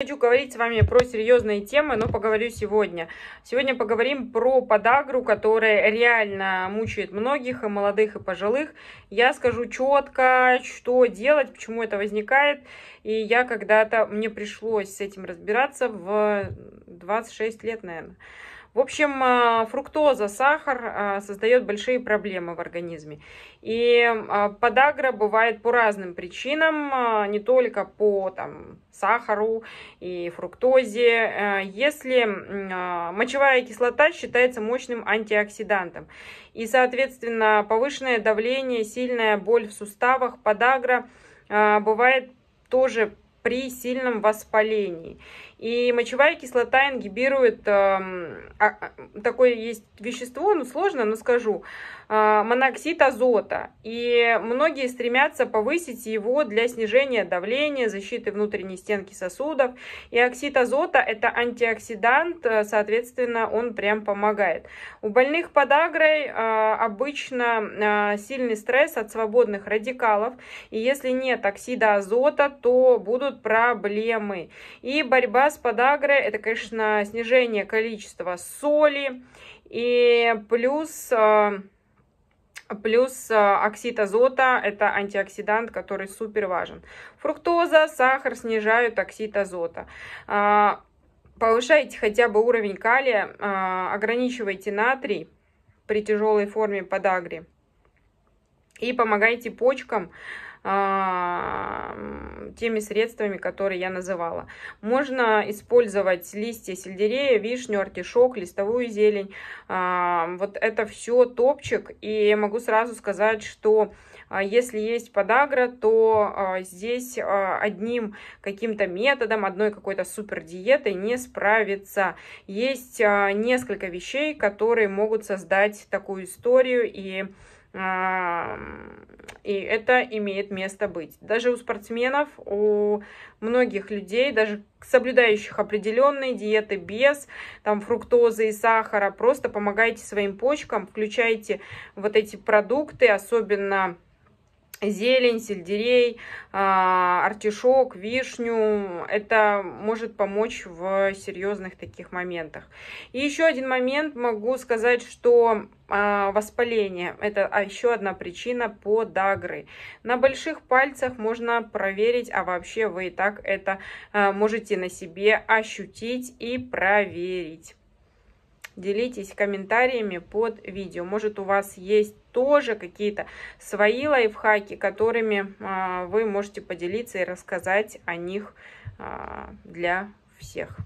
Хочу говорить с вами про серьезные темы, но поговорю сегодня. Сегодня поговорим про подагру, которая реально мучает многих, и молодых, и пожилых. Я скажу четко, что делать, почему это возникает. И я когда-то, мне пришлось с этим разбираться в 26 лет, наверное. В общем, а, фруктоза, сахар а, создает большие проблемы в организме. И а, подагра бывает по разным причинам, не только по там, сахару и фруктозе. Э, если мочевая кислота считается мощным антиоксидантом, и, соответственно, повышенное давление, сильная боль в суставах, подагра бывает тоже при сильном воспалении. И мочевая кислота ингибирует, э, такое есть вещество, ну сложно, но скажу, э, моноксид азота. И многие стремятся повысить его для снижения давления, защиты внутренней стенки сосудов. И оксид азота это антиоксидант, э, соответственно, он прям помогает. У больных подагрой э, обычно э, сильный стресс от свободных радикалов. И если нет оксида азота, то будут проблемы. И борьба с подагрой, это, конечно, снижение количества соли и плюс... А, плюс а, оксид азота, это антиоксидант, который супер важен. Фруктоза, сахар снижают оксид азота а, повышайте хотя бы уровень калия, ограничивайте натрий при тяжелой форме подагри и помогайте почкам теми средствами, которые я называла. Можно использовать листья сельдерея, вишню, артишок, листовую зелень. Вот это все топчик. И могу сразу сказать, что а, если есть подагра, то а, здесь а, одним каким-то методом, одной какой-то супер диетой не справиться. Есть несколько вещей, которые могут создать такую историю и и это имеет место быть. Даже у спортсменов, у многих людей, даже соблюдающих определенные диеты без там, фруктозы и сахара, просто помогайте своим почкам, включайте вот эти продукты, особенно зелень, сельдерей, а, артишок, вишню. Это может помочь в серьезных таких моментах. И еще один момент могу сказать, что а, воспаление. Это а, еще одна причина подагры. На больших пальцах можно проверить, а вообще вы и так это можете на себе ощутить и проверить делитесь комментариями под видео. Может у вас есть тоже какие-то свои лайфхаки, которыми э, вы можете поделиться и рассказать о них э, для всех.